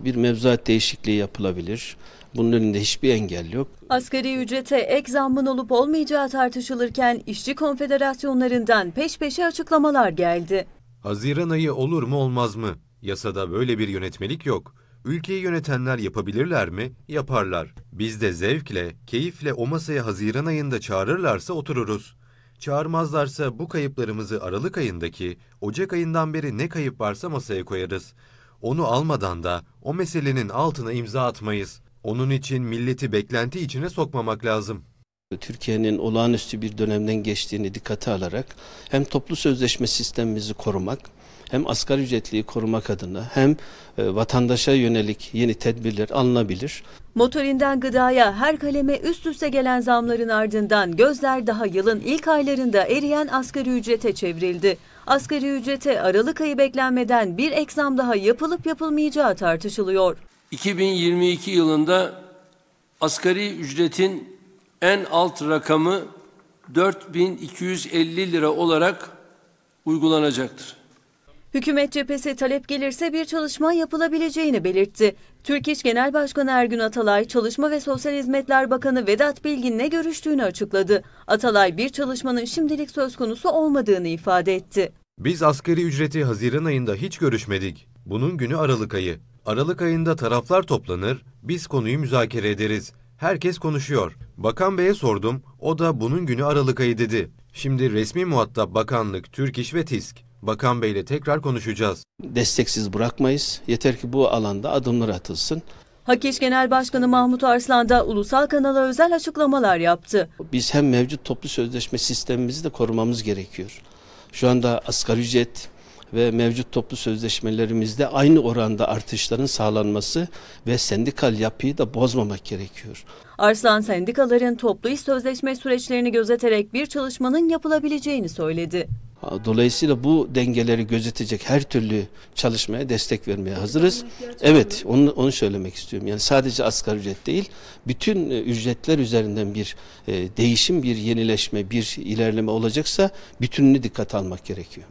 Bir mevzuat değişikliği yapılabilir. Bunun önünde hiçbir engel yok. Asgari ücrete ek zammın olup olmayacağı tartışılırken işçi konfederasyonlarından peş peşe açıklamalar geldi. Haziran ayı olur mu olmaz mı? Yasada böyle bir yönetmelik yok. Ülkeyi yönetenler yapabilirler mi? Yaparlar. Biz de zevkle, keyifle o masaya Haziran ayında çağırırlarsa otururuz. Çağırmazlarsa bu kayıplarımızı Aralık ayındaki, Ocak ayından beri ne kayıp varsa masaya koyarız. Onu almadan da o meselenin altına imza atmayız. Onun için milleti beklenti içine sokmamak lazım. Türkiye'nin olağanüstü bir dönemden geçtiğini dikkate alarak hem toplu sözleşme sistemimizi korumak hem asgari ücretliyi korumak adına hem e, vatandaşa yönelik yeni tedbirler alınabilir. Motorinden gıdaya her kaleme üst üste gelen zamların ardından gözler daha yılın ilk aylarında eriyen asgari ücrete çevrildi. Asgari ücrete Aralık ayı beklenmeden bir ek zam daha yapılıp yapılmayacağı tartışılıyor. 2022 yılında asgari ücretin en alt rakamı 4250 lira olarak uygulanacaktır. Hükümet cephesi talep gelirse bir çalışma yapılabileceğini belirtti. Türk İş Genel Başkanı Ergün Atalay, Çalışma ve Sosyal Hizmetler Bakanı Vedat Bilgin'le görüştüğünü açıkladı. Atalay bir çalışmanın şimdilik söz konusu olmadığını ifade etti. Biz asgari ücreti Haziran ayında hiç görüşmedik. Bunun günü Aralık ayı. Aralık ayında taraflar toplanır, biz konuyu müzakere ederiz. Herkes konuşuyor. Bakan Bey'e sordum, o da bunun günü Aralık ayı dedi. Şimdi resmi muhatap bakanlık, Türk İş ve TİSK. Bakan Bey ile tekrar konuşacağız. Desteksiz bırakmayız. Yeter ki bu alanda adımlar atılsın. Hakeş Genel Başkanı Mahmut Arslan da ulusal kanala özel açıklamalar yaptı. Biz hem mevcut toplu sözleşme sistemimizi de korumamız gerekiyor. Şu anda asgari ücret, ve mevcut toplu sözleşmelerimizde aynı oranda artışların sağlanması ve sendikal yapıyı da bozmamak gerekiyor. Arslan sendikaların toplu iş sözleşme süreçlerini gözeterek bir çalışmanın yapılabileceğini söyledi. Dolayısıyla bu dengeleri gözetecek her türlü çalışmaya destek vermeye hazırız. Evet onu, onu söylemek istiyorum. Yani sadece asgari ücret değil bütün e, ücretler üzerinden bir e, değişim, bir yenileşme, bir ilerleme olacaksa bütününü dikkat almak gerekiyor.